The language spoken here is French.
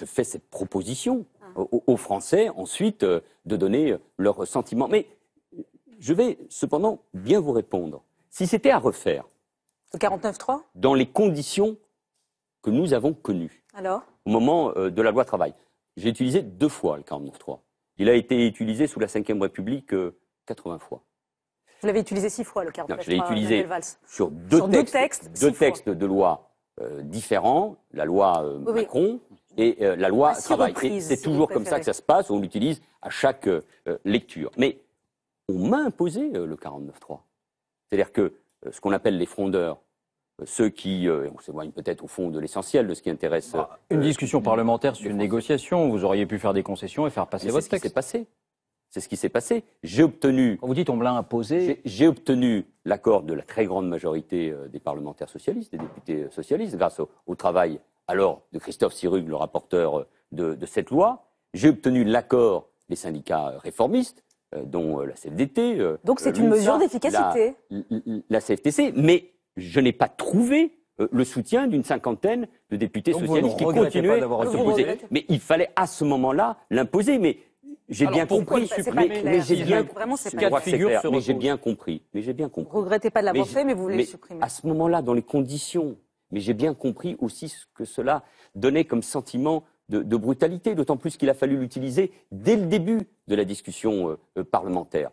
je fais cette proposition ah. aux, Français ensuite euh, de donner euh, leur sentiment. Mais je vais cependant bien vous répondre. Si c'était à refaire. Le 49.3 Dans les conditions que nous avons connues. Alors Au moment euh, de la loi travail. J'ai utilisé deux fois le 49.3. Il a été utilisé sous la Ve République 80 fois. Vous l'avez utilisé six fois, le 49.3 Je l'ai utilisé sur deux textes, deux textes, de loi différents, la loi Macron et euh, la loi travaille. C'est toujours comme ça que ça se passe, on l'utilise à chaque euh, lecture. Mais on m'a imposé euh, le 49.3. C'est-à-dire que ce qu'on appelle les frondeurs, ceux qui, on s'éloigne peut-être au fond de l'essentiel de ce qui intéresse. Bah, une discussion parlementaire, sur une négociation. Vous auriez pu faire des concessions et faire passer votre texte. C'est ce qui s'est passé. C'est ce qui s'est passé. J'ai obtenu. Quand vous dites on me l'a imposé. J'ai obtenu l'accord de la très grande majorité des parlementaires socialistes, des députés socialistes, grâce au travail alors de Christophe Sirug, le rapporteur euh, de, de cette loi. J'ai obtenu l'accord des syndicats euh, réformistes, euh, dont la CFDT. Donc c'est une mesure d'efficacité. La, CFTC, mais je n'ai pas trouvé le soutien d'une cinquantaine de députés socialistes qui continuaient à s'opposer. Mais il fallait à ce moment-là l'imposer. Mais j'ai bien compris. Mais, mais j'ai bien, bien, compris. Mais j'ai bien compris. regrettez pas de l'avoir fait, mais vous voulez supprimer. À ce moment-là, dans les conditions mais j'ai bien compris aussi ce que cela donnait comme sentiment de, brutalité, d'autant plus qu'il a fallu l'utiliser dès le début de la discussion euh, euh, parlementaire.